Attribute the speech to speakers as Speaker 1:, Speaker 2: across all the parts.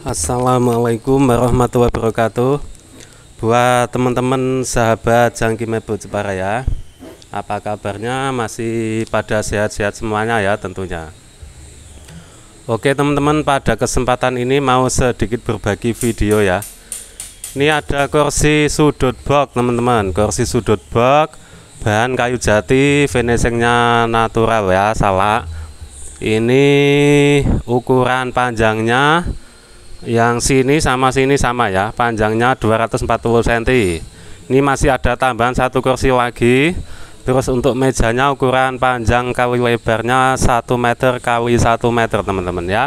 Speaker 1: Assalamualaikum warahmatullahi wabarakatuh Buat teman-teman sahabat Jangki Mebo Jepara ya Apa kabarnya masih pada sehat-sehat semuanya ya tentunya Oke teman-teman pada kesempatan ini mau sedikit berbagi video ya Ini ada kursi sudut box teman-teman Kursi sudut box Bahan kayu jati finishingnya natural ya salah Ini ukuran panjangnya yang sini sama sini sama ya panjangnya 240 cm ini masih ada tambahan satu kursi lagi terus untuk mejanya ukuran panjang kali lebarnya 1 meter kali 1 meter teman-teman ya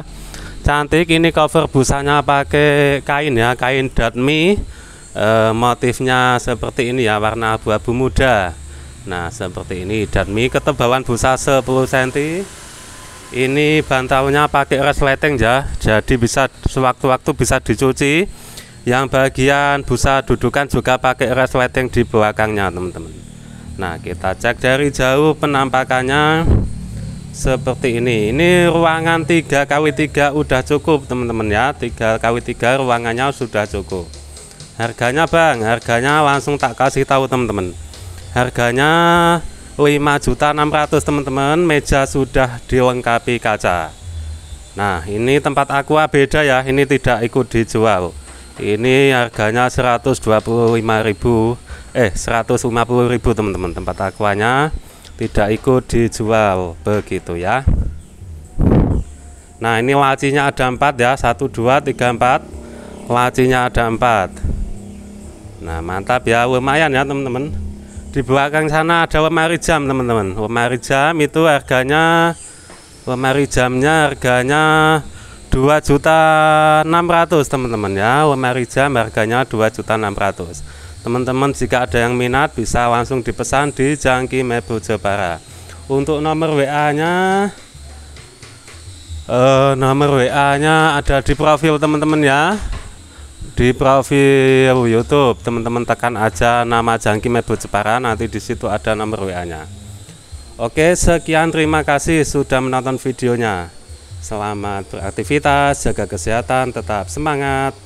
Speaker 1: cantik ini cover busanya pakai kain ya kain datmi e, motifnya seperti ini ya warna abu-abu muda nah seperti ini datmi ketebalan busa 10 cm ini bantalnya pakai resleting ya jadi bisa sewaktu-waktu bisa dicuci yang bagian busa dudukan juga pakai resleting di belakangnya teman-teman nah kita cek dari jauh penampakannya seperti ini ini ruangan 3 kali 3 udah cukup teman-teman ya 3 kali 3 ruangannya sudah cukup harganya bang harganya langsung tak kasih tahu teman-teman harganya 5.600 teman-teman meja sudah dilengkapi kaca nah ini tempat aqua beda ya ini tidak ikut dijual ini harganya 125.000 eh 150.000 teman-teman tempat aquanya tidak ikut dijual begitu ya nah ini lacinya ada 4 ya 1 2 3 4 lacinya ada 4 nah mantap ya lumayan ya teman-teman di belakang sana ada lemari jam teman-teman lemari jam itu harganya lemari jamnya harganya 2 juta 600 teman-teman ya lemari jam harganya 2 juta 600 teman-teman jika ada yang minat bisa langsung dipesan di Jangki Mebel Jepara untuk nomor WA nya eh, nomor WA nya ada di profil teman-teman ya di profil ya YouTube teman-teman tekan aja nama Jangki Mebut Jepara nanti di situ ada nomor WA-nya. Oke, sekian terima kasih sudah menonton videonya. Selamat beraktivitas, jaga kesehatan, tetap semangat.